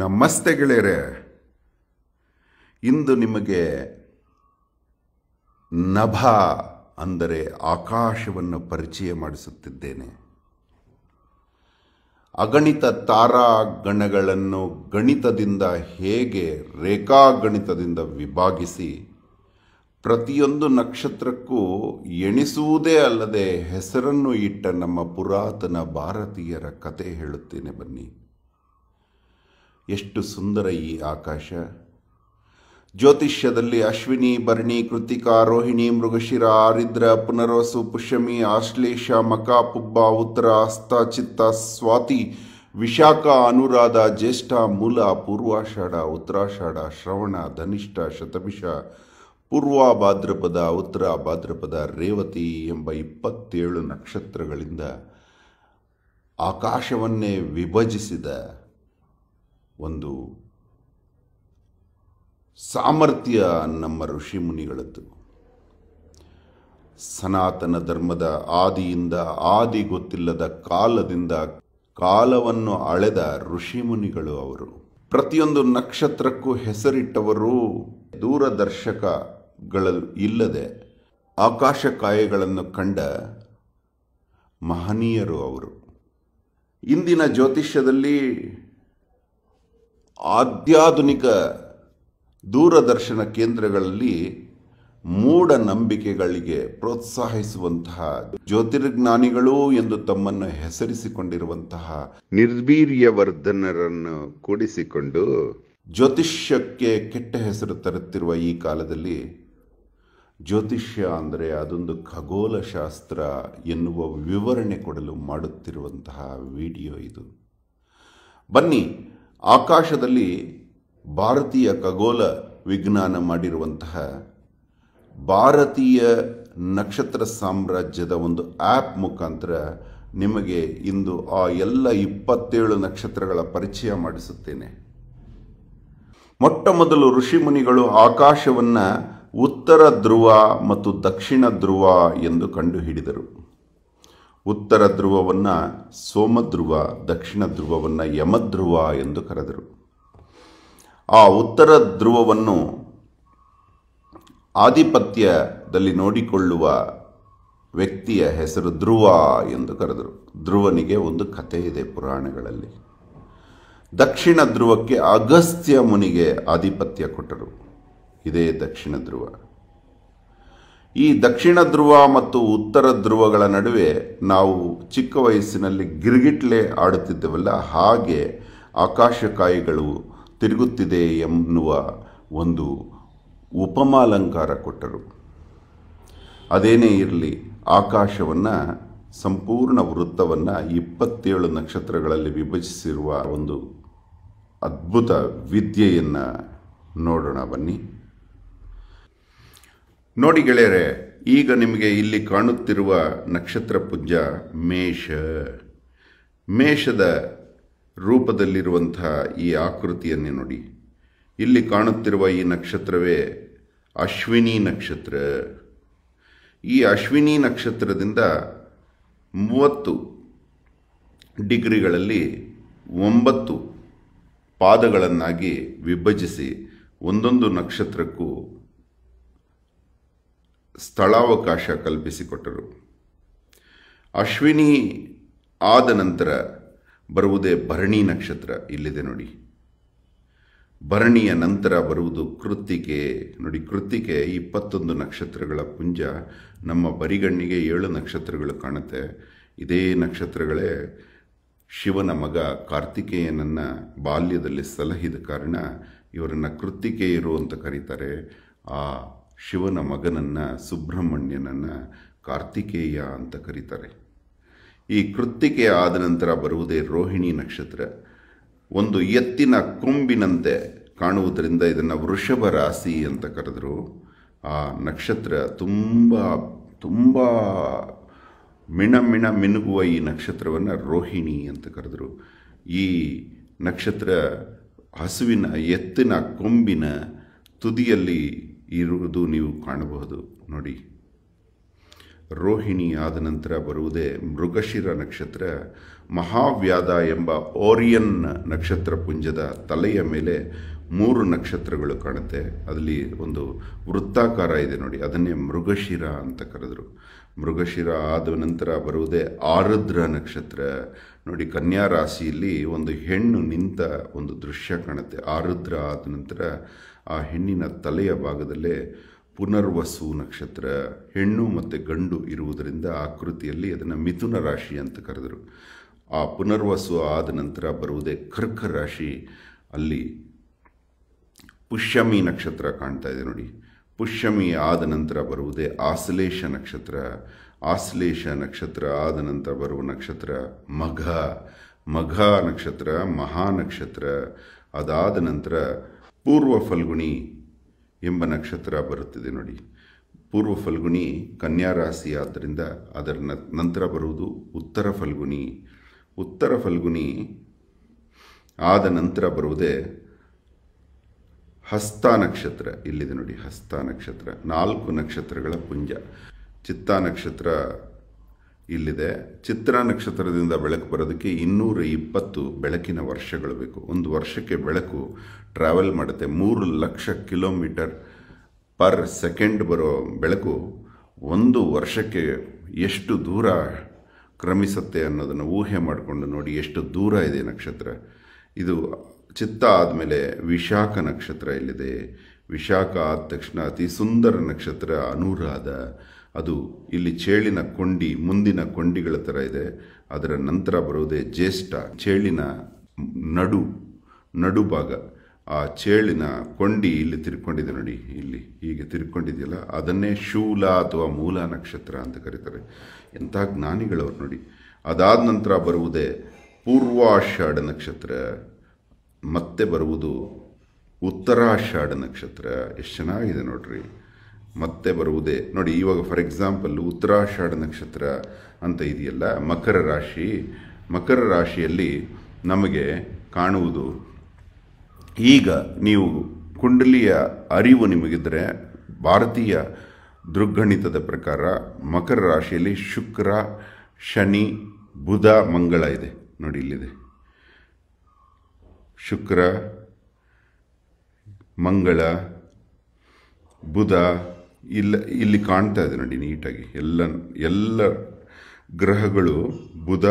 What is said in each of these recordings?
ನಮಸ್ತೆ ಗೆಳೆಯರೆ ಇಂದು ನಿಮಗೆ ನಭ ಅಂದರೆ ಆಕಾಶವನ್ನು ಪರಿಚಯ ಮಾಡಿಸುತ್ತಿದ್ದೇನೆ ಅಗಣಿತ ತಾರಾ ಗಣಗಳನ್ನು ಗಣಿತದಿಂದ ಹೇಗೆ ರೇಖಾ ಗಣಿತದಿಂದ ವಿಭಾಗಿಸಿ ಪ್ರತಿಯೊಂದು ನಕ್ಷತ್ರಕ್ಕೂ ಎಣಿಸುವುದೇ ಅಲ್ಲದೆ ಹೆಸರನ್ನು ಇಟ್ಟ ನಮ್ಮ ಪುರಾತನ ಭಾರತೀಯರ ಕತೆ ಹೇಳುತ್ತೇನೆ ಬನ್ನಿ ಎಷ್ಟು ಸುಂದರ ಈ ಆಕಾಶ ಜ್ಯೋತಿಷ್ಯದಲ್ಲಿ ಅಶ್ವಿನಿ ಭರಣಿ ಕೃತಿಕಾ ರೋಹಿಣಿ ಮೃಗಶಿರ ಆರಿದ್ರ ಪುನರ್ವಸು ಪುಷ್ಯಮಿ ಆಶ್ಲೇಷ ಮಕ ಪುಬ್ಬ ಉತ್ತರ ಹಸ್ತ ಚಿತ್ತ ಸ್ವಾತಿ ವಿಶಾಖ ಅನುರಾಧ ಜ್ಯೇಷ್ಠ ಮೂಲ ಪೂರ್ವಾಷಾಢ ಉತ್ತರಾಷಾಢ ಶ್ರವಣ ಧನಿಷ್ಠ ಶತಭಿಷ ಪೂರ್ವ ಭಾದ್ರಪದ ಉತ್ತರ ಭಾದ್ರಪದ ರೇವತಿ ಎಂಬ ಇಪ್ಪತ್ತೇಳು ನಕ್ಷತ್ರಗಳಿಂದ ಆಕಾಶವನ್ನೇ ವಿಭಜಿಸಿದ ಒಂದು ಸಾಮರ್ಥ್ಯ ನಮ್ಮ ಋಷಿ ಮುನಿಗಳದ್ದು ಸನಾತನ ಧರ್ಮದ ಆದಿಯಿಂದ ಆದಿ ಗೊತ್ತಿಲ್ಲದ ಕಾಲದಿಂದ ಕಾಲವನ್ನು ಅಳೆದ ಋಷಿ ಮುನಿಗಳು ಅವರು ಪ್ರತಿಯೊಂದು ನಕ್ಷತ್ರಕ್ಕೂ ಹೆಸರಿಟ್ಟವರು ದೂರದರ್ಶಕಗಳು ಇಲ್ಲದೆ ಆಕಾಶಕಾಯಗಳನ್ನು ಕಂಡ ಮಹನೀಯರು ಅವರು ಇಂದಿನ ಜ್ಯೋತಿಷ್ಯದಲ್ಲಿ ಆಧ್ಯಾಧುನಿಕ ದೂರದರ್ಶನ ಕೇಂದ್ರಗಳಲ್ಲಿ ಮೂಢನಂಬಿಕೆಗಳಿಗೆ ಪ್ರೋತ್ಸಾಹಿಸುವಂತಹ ಜ್ಯೋತಿರ್ಜ್ಞಾನಿಗಳು ಎಂದು ತಮ್ಮನ್ನು ಹೆಸರಿಸಿಕೊಂಡಿರುವಂತಹ ನಿರ್ವೀರ್ಯವರ್ಧನರನ್ನು ಕೂಡಿಸಿಕೊಂಡು ಜ್ಯೋತಿಷ್ಯಕ್ಕೆ ಕೆಟ್ಟ ಹೆಸರು ತರುತ್ತಿರುವ ಈ ಕಾಲದಲ್ಲಿ ಜ್ಯೋತಿಷ್ಯ ಅಂದರೆ ಅದೊಂದು ಖಗೋಲಶಾಸ್ತ್ರ ಎನ್ನುವ ವಿವರಣೆ ಕೊಡಲು ಮಾಡುತ್ತಿರುವಂತಹ ವಿಡಿಯೋ ಇದು ಬನ್ನಿ ಆಕಾಶದಲ್ಲಿ ಭಾರತೀಯ ಖಗೋಲ ವಿಜ್ಞಾನ ಮಾಡಿರುವಂತಹ ಭಾರತೀಯ ನಕ್ಷತ್ರ ಸಾಮ್ರಾಜ್ಯದ ಒಂದು ಆ್ಯಪ್ ಮುಖಾಂತರ ನಿಮಗೆ ಇಂದು ಆ ಎಲ್ಲ ಇಪ್ಪತ್ತೇಳು ನಕ್ಷತ್ರಗಳ ಪರಿಚಯ ಮಾಡಿಸುತ್ತೇನೆ ಮೊಟ್ಟ ಮೊದಲು ಋಷಿಮುನಿಗಳು ಆಕಾಶವನ್ನು ಉತ್ತರ ಧ್ರುವ ಮತ್ತು ದಕ್ಷಿಣ ಧ್ರುವ ಎಂದು ಕಂಡುಹಿಡಿದರು ಉತ್ತರ ಧ್ರುವವನ್ನು ಸೋಮಧ್ರುವ ದಕ್ಷಿಣ ಧ್ರುವವನ್ನು ಯಮಧ್ರುವ ಎಂದು ಕರೆದರು ಆ ಉತ್ತರ ಧ್ರುವವನ್ನು ಆಧಿಪತ್ಯದಲ್ಲಿ ನೋಡಿಕೊಳ್ಳುವ ವ್ಯಕ್ತಿಯ ಹೆಸರು ಧ್ರುವ ಎಂದು ಕರೆದರು ಧ್ರುವನಿಗೆ ಒಂದು ಕಥೆ ಇದೆ ಪುರಾಣಗಳಲ್ಲಿ ದಕ್ಷಿಣ ಧ್ರುವಕ್ಕೆ ಅಗಸ್ತ್ಯ ಮುನಿಗೆ ಆಧಿಪತ್ಯ ಕೊಟ್ಟರು ಇದೇ ದಕ್ಷಿಣ ಧ್ರುವ ಈ ದಕ್ಷಿಣ ಧ್ರುವ ಮತ್ತು ಉತ್ತರ ಧ್ರುವಗಳ ನಡುವೆ ನಾವು ಚಿಕ್ಕ ವಯಸ್ಸಿನಲ್ಲಿ ಗಿರ್ಗಿಟ್ಲೆ ಆಡುತ್ತಿದ್ದೆವಲ್ಲ ಹಾಗೆ ಆಕಾಶಕಾಯಿಗಳು ತಿರುಗುತ್ತಿದೆ ಎನ್ನುವ ಒಂದು ಉಪಮಾಲಂಕಾರ ಕೊಟ್ಟರು ಅದೇನೇ ಇರಲಿ ಆಕಾಶವನ್ನು ಸಂಪೂರ್ಣ ವೃತ್ತವನ್ನು ಇಪ್ಪತ್ತೇಳು ನಕ್ಷತ್ರಗಳಲ್ಲಿ ವಿಭಜಿಸಿರುವ ಒಂದು ಅದ್ಭುತ ವಿದ್ಯೆಯನ್ನು ನೋಡೋಣ ಬನ್ನಿ ನೋಡಿ ಗೆಳೆಯರೆ ಈಗ ನಿಮಗೆ ಇಲ್ಲಿ ಕಾಣುತ್ತಿರುವ ನಕ್ಷತ್ರ ಪುಂಜ ಮೇಷ ಮೇಷದ ರೂಪದಲ್ಲಿರುವಂತಹ ಈ ಆಕೃತಿಯನ್ನೇ ನೋಡಿ ಇಲ್ಲಿ ಕಾಣುತ್ತಿರುವ ಈ ನಕ್ಷತ್ರವೇ ಅಶ್ವಿನಿ ನಕ್ಷತ್ರ ಈ ಅಶ್ವಿನಿ ನಕ್ಷತ್ರದಿಂದ ಮೂವತ್ತು ಡಿಗ್ರಿಗಳಲ್ಲಿ ಒಂಬತ್ತು ಪಾದಗಳನ್ನಾಗಿ ವಿಭಜಿಸಿ ಒಂದೊಂದು ನಕ್ಷತ್ರಕ್ಕೂ ಸ್ಥಳಾವಕಾಶ ಕಲ್ಪಿಸಿಕೊಟ್ಟರು ಅಶ್ವಿನಿ ಆದ ನಂತರ ಬರುವುದೇ ಭರಣಿ ನಕ್ಷತ್ರ ಇಲ್ಲಿದೆ ನೋಡಿ ಭರಣಿಯ ನಂತರ ಬರುವುದು ಕೃತ್ತಿಕೆ ನೋಡಿ ಕೃತ್ತಿಕೆ ಇಪ್ಪತ್ತೊಂದು ನಕ್ಷತ್ರಗಳ ಪುಂಜ ನಮ್ಮ ಬರಿಗಣ್ಣಿಗೆ ಏಳು ನಕ್ಷತ್ರಗಳು ಕಾಣುತ್ತೆ ಇದೇ ನಕ್ಷತ್ರಗಳೇ ಶಿವನ ಮಗ ಕಾರ್ತಿಕೇಯನನ್ನು ಬಾಲ್ಯದಲ್ಲಿ ಸಲಹಿದ ಕಾರಣ ಇವರನ್ನು ಕೃತ್ತಿಕೆಯರು ಅಂತ ಕರೀತಾರೆ ಆ ಶಿವನ ಮಗನನ್ನು ಸುಬ್ರಹ್ಮಣ್ಯನನ್ನು ಕಾರ್ತಿಕೇಯ ಅಂತ ಕರೀತಾರೆ ಈ ಕೃತ್ತಿಕೆ ಆದ ನಂತರ ಬರುವುದೇ ರೋಹಿಣಿ ನಕ್ಷತ್ರ ಒಂದು ಎತ್ತಿನ ಕೊಂಬಿನಂತೆ ಕಾಣುವುದರಿಂದ ಇದನ್ನು ವೃಷಭ ರಾಶಿ ಅಂತ ಕರೆದರು ಆ ನಕ್ಷತ್ರ ತುಂಬ ತುಂಬ ಮಿಣ ಮಿಣ ಮಿನುಗುವ ಈ ನಕ್ಷತ್ರವನ್ನು ರೋಹಿಣಿ ಅಂತ ಕರೆದರು ಈ ನಕ್ಷತ್ರ ಹಸುವಿನ ಎತ್ತಿನ ಕೊಂಬಿನ ತುದಿಯಲ್ಲಿ ಇರುವುದು ನೀವು ಕಾಣಬಹುದು ನೋಡಿ ರೋಹಿಣಿ ಆದ ನಂತರ ಬರುವುದೇ ಮೃಗಶಿರ ನಕ್ಷತ್ರ ಮಹಾವ್ಯಾದ ಎಂಬ ಓರಿಯನ್ ನಕ್ಷತ್ರ ಪುಂಜದ ತಲೆಯ ಮೇಲೆ ಮೂರು ನಕ್ಷತ್ರಗಳು ಕಾಣುತ್ತೆ ಅದರಲ್ಲಿ ಒಂದು ವೃತ್ತಾಕಾರ ಇದೆ ನೋಡಿ ಅದನ್ನೇ ಮೃಗಶಿರ ಅಂತ ಕರೆದರು ಮೃಗಶಿರ ಆದ ನಂತರ ಬರುವುದೇ ಆರುದ್ರ ನಕ್ಷತ್ರ ನೋಡಿ ಕನ್ಯಾ ರಾಶಿಯಲ್ಲಿ ಒಂದು ಹೆಣ್ಣು ನಿಂತ ಒಂದು ದೃಶ್ಯ ಕಾಣುತ್ತೆ ಆರುದ್ರ ಆದ ನಂತರ ಆ ಹೆಣ್ಣಿನ ತಲೆಯ ಭಾಗದಲ್ಲೇ ಪುನರ್ವಸು ನಕ್ಷತ್ರ ಹೆಣ್ಣು ಮತ್ತು ಗಂಡು ಇರುವುದರಿಂದ ಆಕೃತಿಯಲ್ಲಿ ಅದನ್ನು ಮಿಥುನ ರಾಶಿ ಅಂತ ಕರೆದರು ಆ ಪುನರ್ವಸು ಆದ ನಂತರ ಬರುವುದೇ ಕರ್ಕ ರಾಶಿ ಅಲ್ಲಿ ಪುಷ್ಯಮಿ ನಕ್ಷತ್ರ ಕಾಣ್ತಾ ಇದೆ ನೋಡಿ ಪುಷ್ಯಮಿ ಆದ ನಂತರ ಬರುವುದೇ ಆಶ್ಲೇಷ ನಕ್ಷತ್ರ ಆಶ್ಲೇಷ ನಕ್ಷತ್ರ ಆದ ನಂತರ ಬರುವ ನಕ್ಷತ್ರ ಮಘ ಮಘ ನಕ್ಷತ್ರ ಮಹಾನಕ್ಷತ್ರ ಅದಾದ ನಂತರ ಪೂರ್ವ ಫಲ್ಗುಣಿ ಎಂಬ ನಕ್ಷತ್ರ ಬರುತ್ತಿದೆ ನೋಡಿ ಪೂರ್ವ ಫಲ್ಗುಣಿ ಕನ್ಯಾ ಆದ್ದರಿಂದ ಅದರ ನಂತರ ಬರುವುದು ಉತ್ತರ ಫಲ್ಗುಣಿ ಉತ್ತರ ಫಲ್ಗುಣಿ ಆದ ನಂತರ ಬರುವುದೇ ಹಸ್ತ ನಕ್ಷತ್ರ ಇಲ್ಲಿದೆ ನೋಡಿ ಹಸ್ತ ನಕ್ಷತ್ರ ನಾಲ್ಕು ನಕ್ಷತ್ರಗಳ ಪುಂಜ ಚಿತ್ತ ನಕ್ಷತ್ರ ಇಲ್ಲಿದೆ ಚಿತ್ರ ನಕ್ಷತ್ರದಿಂದ ಬೆಳಕು ಬರೋದಕ್ಕೆ ಇನ್ನೂರ ಇಪ್ಪತ್ತು ಬೆಳಕಿನ ವರ್ಷಗಳು ಬೇಕು ಒಂದು ವರ್ಷಕ್ಕೆ ಬೆಳಕು ಟ್ರಾವೆಲ್ ಮಾಡುತ್ತೆ ಮೂರು ಲಕ್ಷ ಕಿಲೋಮೀಟರ್ ಪರ್ ಸೆಕೆಂಡ್ ಬರೋ ಬೆಳಕು ಒಂದು ವರ್ಷಕ್ಕೆ ಎಷ್ಟು ದೂರ ಕ್ರಮಿಸುತ್ತೆ ಅನ್ನೋದನ್ನು ಊಹೆ ಮಾಡಿಕೊಂಡು ನೋಡಿ ಎಷ್ಟು ದೂರ ಇದೆ ನಕ್ಷತ್ರ ಇದು ಚಿತ್ತ ಆದಮೇಲೆ ವಿಶಾಖ ನಕ್ಷತ್ರ ಇಲ್ಲಿದೆ ವಿಶಾಖ ಆದ ತಕ್ಷಣ ಅತಿ ಸುಂದರ ನಕ್ಷತ್ರ ಅನುರಾಧ ಅದು ಇಲ್ಲಿ ಚೇಳಿನ ಕೊಂಡಿ ಮುಂದಿನ ಕೊಂಡಿಗಳ ಥರ ಇದೆ ಅದರ ನಂತರ ಬರುವುದೇ ಜ್ಯೇಷ್ಠ ಚೇಳಿನ ನಡು ನಡುಭಾಗ ಆ ಚೇಳಿನ ಕೊಂಡಿ ಇಲ್ಲಿ ತಿರ್ಕೊಂಡಿದೆ ನೋಡಿ ಇಲ್ಲಿ ಹೀಗೆ ತಿರ್ಕೊಂಡಿದೆಯಲ್ಲ ಅದನ್ನೇ ಶೂಲ ಅಥವಾ ಮೂಲ ನಕ್ಷತ್ರ ಅಂತ ಕರೀತಾರೆ ಎಂಥ ಜ್ಞಾನಿಗಳವ್ರು ನೋಡಿ ಅದಾದ ನಂತರ ಬರುವುದೇ ಪೂರ್ವಾಷಾಢ ನಕ್ಷತ್ರ ಮತ್ತೆ ಬರುವುದು ಉತ್ತರಾಷಾಢ ನಕ್ಷತ್ರ ಎಷ್ಟು ಚೆನ್ನಾಗಿದೆ ನೋಡ್ರಿ ಮತ್ತೆ ಬರುವುದೇ ನೋಡಿ ಇವಾಗ ಫಾರ್ ಎಕ್ಸಾಂಪಲ್ ಉತ್ತರಾಷಾಢ ನಕ್ಷತ್ರ ಅಂತ ಇದೆಯಲ್ಲ ಮಕರ ರಾಶಿ ಮಕರ ರಾಶಿಯಲ್ಲಿ ನಮಗೆ ಕಾಣುವುದು ಈಗ ನೀವು ಕುಂಡಲಿಯ ಅರಿವು ನಿಮಗಿದ್ದರೆ ಭಾರತೀಯ ದೃಗ್ಗಣಿತದ ಪ್ರಕಾರ ಮಕರ ರಾಶಿಯಲ್ಲಿ ಶುಕ್ರ ಶನಿ ಬುಧ ಮಂಗಳ ಇದೆ ನೋಡಿ ಇಲ್ಲಿದೆ ಶುಕ್ರ ಮಂಗಳ ಬುಧ ಇಲ್ಲ ಇಲ್ಲಿ ಕಾಣ್ತಾ ಇದೆ ನೋಡಿ ನೀಟಾಗಿ ಎಲ್ಲ ಎಲ್ಲ ಗ್ರಹಗಳು ಬುಧ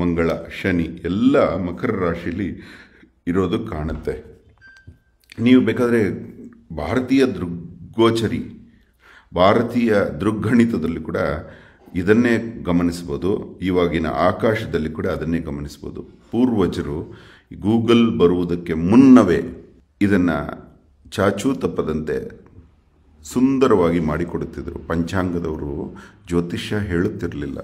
ಮಂಗಳ ಶನಿ ಎಲ್ಲ ಮಕರ ರಾಶಿಯಲ್ಲಿ ಇರೋದು ಕಾಣುತ್ತೆ ನೀವು ಬೇಕಾದರೆ ಭಾರತೀಯ ದೃಗ್ಗೋಚರಿ ಭಾರತೀಯ ದೃಗ್ಗಣಿತದಲ್ಲಿ ಕೂಡ ಇದನ್ನೇ ಗಮನಿಸ್ಬೋದು ಇವಾಗಿನ ಆಕಾಶದಲ್ಲಿ ಕೂಡ ಅದನ್ನೇ ಗಮನಿಸ್ಬೋದು ಪೂರ್ವಜರು ಗೂಗಲ್ ಬರುವುದಕ್ಕೆ ಮುನ್ನವೇ ಇದನ್ನು ಚಾಚೂ ತಪ್ಪದಂತೆ ಸುಂದರವಾಗಿ ಮಾಡಿಕೊಡುತ್ತಿದ್ದರು ಪಂಚಾಂಗದವರು ಜ್ಯೋತಿಷ್ಯ ಹೇಳುತ್ತಿರಲಿಲ್ಲ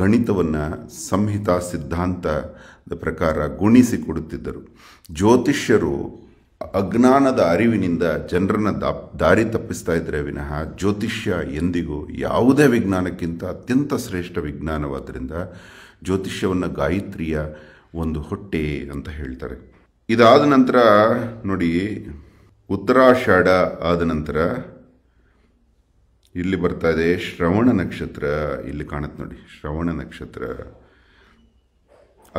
ಗಣಿತವನ್ನು ಸಂಹಿತಾ ಸಿದ್ಧಾಂತದ ಪ್ರಕಾರ ಗುಣಿಸಿ ಕೊಡುತ್ತಿದ್ದರು ಜ್ಯೋತಿಷ್ಯರು ಅಜ್ಞಾನದ ಅರಿವಿನಿಂದ ಜನರನ್ನು ದಾ ದಾರಿ ತಪ್ಪಿಸ್ತಾ ಇದ್ದರೆ ವಿನಃ ಜ್ಯೋತಿಷ್ಯ ಎಂದಿಗೂ ಯಾವುದೇ ವಿಜ್ಞಾನಕ್ಕಿಂತ ಅತ್ಯಂತ ಶ್ರೇಷ್ಠ ವಿಜ್ಞಾನವಾದ್ದರಿಂದ ಜ್ಯೋತಿಷ್ಯವನ್ನು ಗಾಯತ್ರಿಯ ಒಂದು ಹೊಟ್ಟೆ ಅಂತ ಹೇಳ್ತಾರೆ ಇದಾದ ನಂತರ ನೋಡಿ ಉತ್ತರಾಷಾಢ ಆದ ನಂತರ ಇಲ್ಲಿ ಬರ್ತಾ ಇದೆ ಶ್ರವಣ ನಕ್ಷತ್ರ ಇಲ್ಲಿ ಕಾಣುತ್ತೆ ನೋಡಿ ಶ್ರವಣ ನಕ್ಷತ್ರ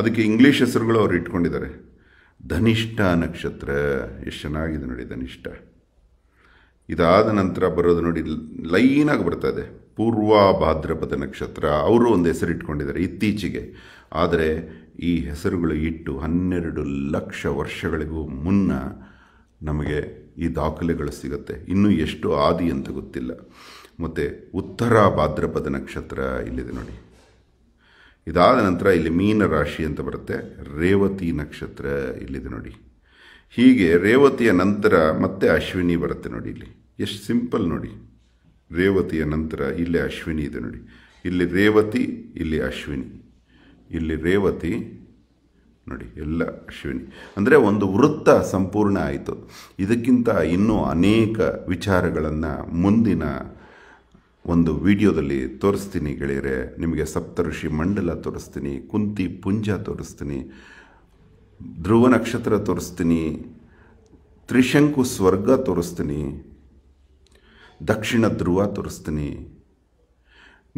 ಅದಕ್ಕೆ ಇಂಗ್ಲೀಷ್ ಹೆಸರುಗಳು ಅವ್ರು ಇಟ್ಕೊಂಡಿದ್ದಾರೆ ಧನಿಷ್ಠ ನಕ್ಷತ್ರ ಎಷ್ಟು ಚೆನ್ನಾಗಿದೆ ನೋಡಿ ಧನಿಷ್ಠ ಇದಾದ ನಂತರ ಬರೋದು ನೋಡಿ ಲೈನಾಗಿ ಬರ್ತಾ ಇದೆ ಪೂರ್ವ ಭಾದ್ರಪದ ನಕ್ಷತ್ರ ಅವರು ಒಂದು ಹೆಸರು ಇಟ್ಕೊಂಡಿದ್ದಾರೆ ಇತ್ತೀಚೆಗೆ ಆದರೆ ಈ ಹೆಸರುಗಳು ಇಟ್ಟು ಹನ್ನೆರಡು ಲಕ್ಷ ವರ್ಷಗಳಿಗೂ ಮುನ್ನ ನಮಗೆ ಈ ದಾಖಲೆಗಳು ಸಿಗುತ್ತೆ ಇನ್ನೂ ಎಷ್ಟು ಆದಿ ಅಂತ ಗೊತ್ತಿಲ್ಲ ಮತ್ತು ಉತ್ತರ ಭಾದ್ರಪದ ನಕ್ಷತ್ರ ಇಲ್ಲಿದೆ ನೋಡಿ ಇದಾದ ನಂತರ ಇಲ್ಲಿ ಮೀನ ರಾಶಿ ಅಂತ ಬರುತ್ತೆ ರೇವತಿ ನಕ್ಷತ್ರ ಇಲ್ಲಿದೆ ನೋಡಿ ಹೀಗೆ ರೇವತಿಯ ನಂತರ ಮತ್ತೆ ಅಶ್ವಿನಿ ಬರುತ್ತೆ ನೋಡಿ ಇಲ್ಲಿ ಎಷ್ಟು ಸಿಂಪಲ್ ನೋಡಿ ರೇವತಿಯ ನಂತರ ಇಲ್ಲಿ ಅಶ್ವಿನಿ ಇದೆ ನೋಡಿ ಇಲ್ಲಿ ರೇವತಿ ಇಲ್ಲಿ ಅಶ್ವಿನಿ ಇಲ್ಲಿ ರೇವತಿ ನೋಡಿ ಎಲ್ಲ ಅಶ್ವಿನಿ ಅಂದರೆ ಒಂದು ವೃತ್ತ ಸಂಪೂರ್ಣ ಆಯಿತು ಇದಕ್ಕಿಂತ ಇನ್ನೂ ಅನೇಕ ವಿಚಾರಗಳನ್ನು ಮುಂದಿನ ಒಂದು ವಿಡಿಯೋದಲ್ಲಿ ತೋರಿಸ್ತೀನಿ ಗೆಳೆಯರೆ ನಿಮಗೆ ಸಪ್ತಋಷಿ ಮಂಡಲ ತೋರಿಸ್ತೀನಿ ಕುಂತಿ ಪುಂಜ ತೋರಿಸ್ತೀನಿ ಧ್ರುವ ನಕ್ಷತ್ರ ತೋರಿಸ್ತೀನಿ ತ್ರಿಶಂಕು ಸ್ವರ್ಗ ತೋರಿಸ್ತೀನಿ ದಕ್ಷಿಣ ಧ್ರುವ ತೋರಿಸ್ತೀನಿ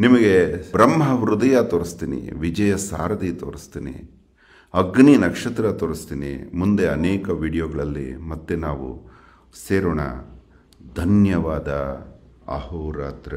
ನಿಮಗೆ ಬ್ರಹ್ಮ ಹೃದಯ ತೋರಿಸ್ತೀನಿ ವಿಜಯ ಸಾರಧಿ ತೋರಿಸ್ತೀನಿ ಅಗ್ನಿ ನಕ್ಷತ್ರ ತೋರಿಸ್ತೀನಿ ಮುಂದೆ ಅನೇಕ ವಿಡಿಯೋಗಳಲ್ಲಿ ಮತ್ತೆ ನಾವು ಸೇರೋಣ ಧನ್ಯವಾದ අහෝරත්‍ර